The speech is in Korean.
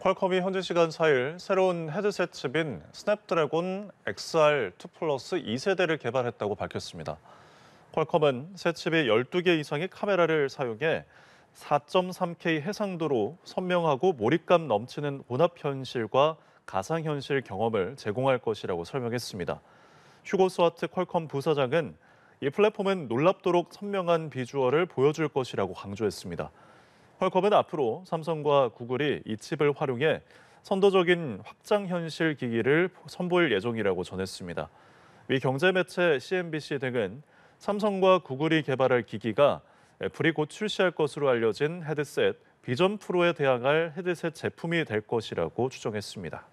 퀄컴이 현지 시간 4일 새로운 헤드셋 칩인 스냅드래곤 XR2 플러스 2세대를 개발했다고 밝혔습니다. 퀄컴은 새 칩에 12개 이상의 카메라를 사용해 4.3K 해상도로 선명하고 몰입감 넘치는 혼합현실과 가상현실 경험을 제공할 것이라고 설명했습니다. 휴고 스와트 퀄컴 부사장은 이 플랫폼은 놀랍도록 선명한 비주얼을 보여줄 것이라고 강조했습니다. 헐컴은 앞으로 삼성과 구글이 이 칩을 활용해 선도적인 확장 현실 기기를 선보일 예정이라고 전했습니다. 미 경제 매체 CNBC 등은 삼성과 구글이 개발할 기기가 애플이 곧 출시할 것으로 알려진 헤드셋 비전 프로에 대항할 헤드셋 제품이 될 것이라고 추정했습니다.